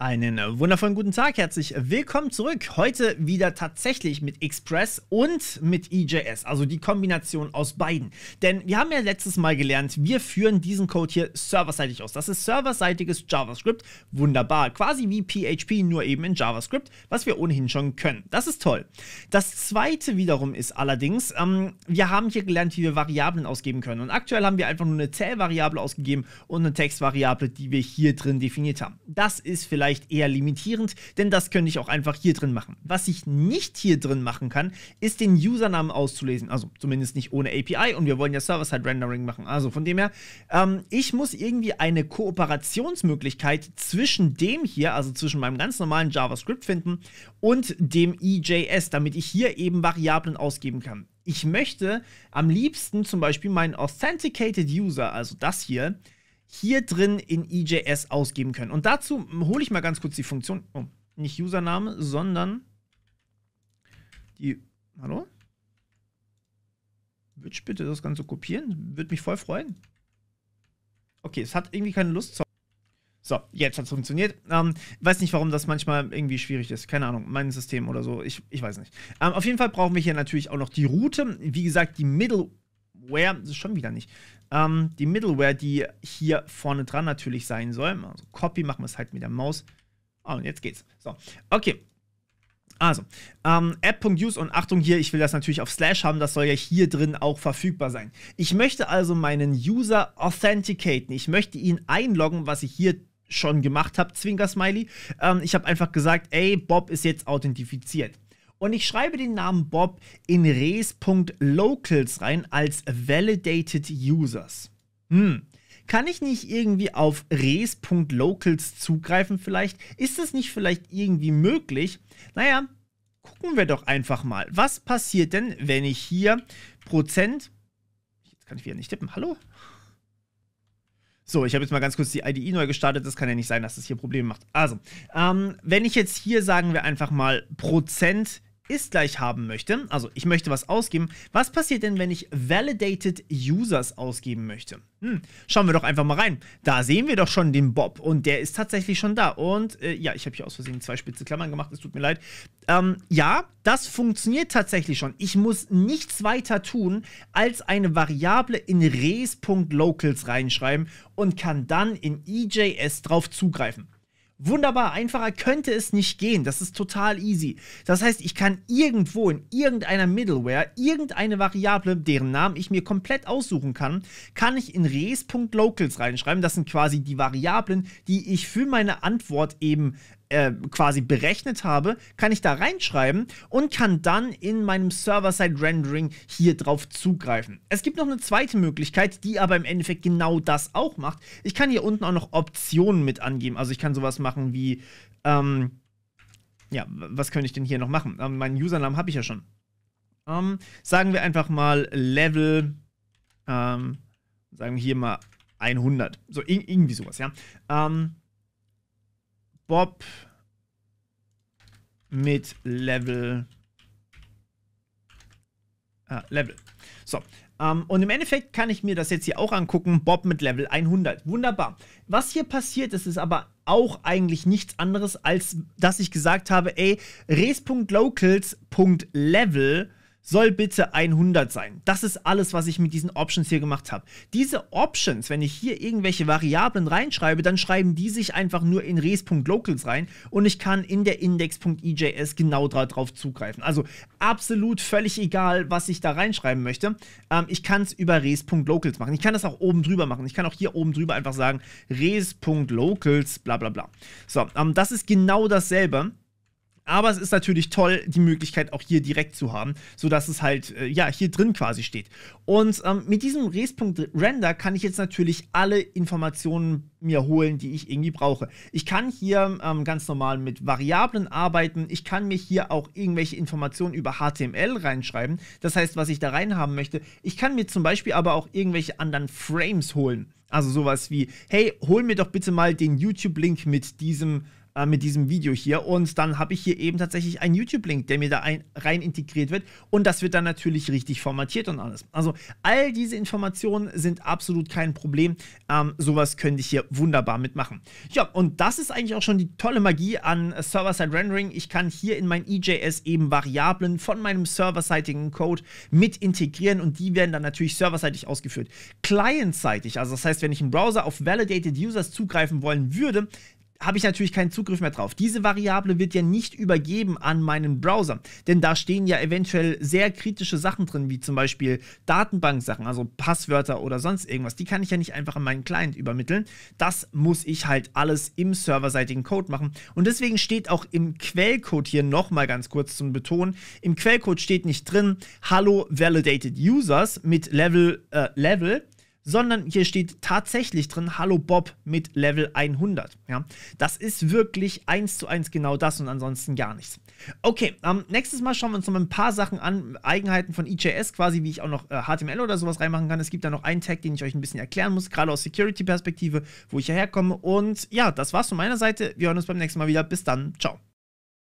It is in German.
Einen wundervollen guten Tag, herzlich willkommen zurück. Heute wieder tatsächlich mit Express und mit EJS, also die Kombination aus beiden. Denn wir haben ja letztes Mal gelernt, wir führen diesen Code hier serverseitig aus. Das ist serverseitiges JavaScript, wunderbar, quasi wie PHP, nur eben in JavaScript, was wir ohnehin schon können. Das ist toll. Das zweite wiederum ist allerdings, ähm, wir haben hier gelernt, wie wir Variablen ausgeben können. Und aktuell haben wir einfach nur eine Zählvariable ausgegeben und eine Textvariable, die wir hier drin definiert haben. Das ist vielleicht vielleicht eher limitierend, denn das könnte ich auch einfach hier drin machen. Was ich nicht hier drin machen kann, ist den Usernamen auszulesen, also zumindest nicht ohne API und wir wollen ja Server-Side-Rendering machen. Also von dem her, ähm, ich muss irgendwie eine Kooperationsmöglichkeit zwischen dem hier, also zwischen meinem ganz normalen JavaScript finden und dem EJS, damit ich hier eben Variablen ausgeben kann. Ich möchte am liebsten zum Beispiel meinen Authenticated User, also das hier, hier drin in EJS ausgeben können. Und dazu hole ich mal ganz kurz die Funktion, oh, nicht Username, sondern die, hallo? Würde ich bitte das Ganze kopieren? Würde mich voll freuen. Okay, es hat irgendwie keine Lust. So, jetzt hat es funktioniert. Ähm, weiß nicht, warum das manchmal irgendwie schwierig ist. Keine Ahnung, mein System oder so. Ich, ich weiß nicht. Ähm, auf jeden Fall brauchen wir hier natürlich auch noch die Route. Wie gesagt, die Middleware, ist schon wieder nicht ähm, die Middleware, die hier vorne dran natürlich sein soll. Also Copy machen wir es halt mit der Maus. Ah, und jetzt geht's. So, okay. Also, ähm, app.use und Achtung hier, ich will das natürlich auf Slash haben, das soll ja hier drin auch verfügbar sein. Ich möchte also meinen User authenticaten. Ich möchte ihn einloggen, was ich hier schon gemacht habe, Zwinker-Smiley. Ähm, ich habe einfach gesagt, ey, Bob ist jetzt authentifiziert. Und ich schreibe den Namen Bob in res.locals rein als validated users. Hm. Kann ich nicht irgendwie auf res.locals zugreifen vielleicht? Ist das nicht vielleicht irgendwie möglich? Naja, gucken wir doch einfach mal. Was passiert denn, wenn ich hier Prozent... Jetzt kann ich wieder nicht tippen. Hallo? So, ich habe jetzt mal ganz kurz die IDE neu gestartet. Das kann ja nicht sein, dass das hier Probleme macht. Also, ähm, wenn ich jetzt hier, sagen wir einfach mal, Prozent ist gleich haben möchte, also ich möchte was ausgeben, was passiert denn, wenn ich Validated Users ausgeben möchte? Hm, schauen wir doch einfach mal rein. Da sehen wir doch schon den Bob und der ist tatsächlich schon da. Und äh, ja, ich habe hier aus Versehen zwei spitze Klammern gemacht, es tut mir leid. Ähm, ja, das funktioniert tatsächlich schon. Ich muss nichts weiter tun, als eine Variable in res.locals reinschreiben und kann dann in EJS drauf zugreifen. Wunderbar, einfacher könnte es nicht gehen. Das ist total easy. Das heißt, ich kann irgendwo in irgendeiner Middleware irgendeine Variable, deren Namen ich mir komplett aussuchen kann, kann ich in res.locals reinschreiben. Das sind quasi die Variablen, die ich für meine Antwort eben äh, quasi berechnet habe, kann ich da reinschreiben und kann dann in meinem Server-Side-Rendering hier drauf zugreifen. Es gibt noch eine zweite Möglichkeit, die aber im Endeffekt genau das auch macht. Ich kann hier unten auch noch Optionen mit angeben. Also ich kann sowas machen wie, ähm, ja, was könnte ich denn hier noch machen? Ähm, meinen Username habe ich ja schon. Ähm, sagen wir einfach mal Level, ähm, sagen wir hier mal 100. So, irgendwie sowas, ja. Ähm, Bob mit Level. Ah, Level. So. Ähm, und im Endeffekt kann ich mir das jetzt hier auch angucken. Bob mit Level 100. Wunderbar. Was hier passiert ist, ist aber auch eigentlich nichts anderes, als dass ich gesagt habe, ey, res.locals.level soll bitte 100 sein. Das ist alles, was ich mit diesen Options hier gemacht habe. Diese Options, wenn ich hier irgendwelche Variablen reinschreibe, dann schreiben die sich einfach nur in res.locals rein und ich kann in der index.ejs genau darauf zugreifen. Also absolut völlig egal, was ich da reinschreiben möchte. Ähm, ich kann es über res.locals machen. Ich kann das auch oben drüber machen. Ich kann auch hier oben drüber einfach sagen res.locals, bla bla bla. So, ähm, das ist genau dasselbe. Aber es ist natürlich toll, die Möglichkeit auch hier direkt zu haben, sodass es halt, äh, ja, hier drin quasi steht. Und ähm, mit diesem Res.render kann ich jetzt natürlich alle Informationen mir holen, die ich irgendwie brauche. Ich kann hier ähm, ganz normal mit Variablen arbeiten. Ich kann mir hier auch irgendwelche Informationen über HTML reinschreiben. Das heißt, was ich da reinhaben möchte. Ich kann mir zum Beispiel aber auch irgendwelche anderen Frames holen. Also sowas wie, hey, hol mir doch bitte mal den YouTube-Link mit diesem äh, mit diesem Video hier. Und dann habe ich hier eben tatsächlich einen YouTube-Link, der mir da ein, rein integriert wird. Und das wird dann natürlich richtig formatiert und alles. Also all diese Informationen sind absolut kein Problem. Ähm, sowas könnte ich hier wunderbar mitmachen. Ja, und das ist eigentlich auch schon die tolle Magie an Server-Side-Rendering. Ich kann hier in mein EJS eben Variablen von meinem serverseitigen Code mit integrieren und die werden dann natürlich serverseitig ausgeführt. Client-seitig, also das heißt, wenn ich im Browser auf Validated Users zugreifen wollen würde, habe ich natürlich keinen Zugriff mehr drauf. Diese Variable wird ja nicht übergeben an meinen Browser, denn da stehen ja eventuell sehr kritische Sachen drin, wie zum Beispiel Datenbanksachen, also Passwörter oder sonst irgendwas. Die kann ich ja nicht einfach an meinen Client übermitteln. Das muss ich halt alles im serverseitigen Code machen. Und deswegen steht auch im Quellcode hier nochmal ganz kurz zum Betonen, im Quellcode steht nicht drin, hallo validated users mit Level, äh, Level, sondern hier steht tatsächlich drin, hallo Bob mit Level 100. Ja, das ist wirklich eins zu eins genau das und ansonsten gar nichts. Okay, ähm, nächstes Mal schauen wir uns noch ein paar Sachen an, Eigenheiten von EJS quasi, wie ich auch noch äh, HTML oder sowas reinmachen kann. Es gibt da noch einen Tag, den ich euch ein bisschen erklären muss, gerade aus Security-Perspektive, wo ich herkomme. Und ja, das war's von meiner Seite. Wir hören uns beim nächsten Mal wieder. Bis dann. Ciao.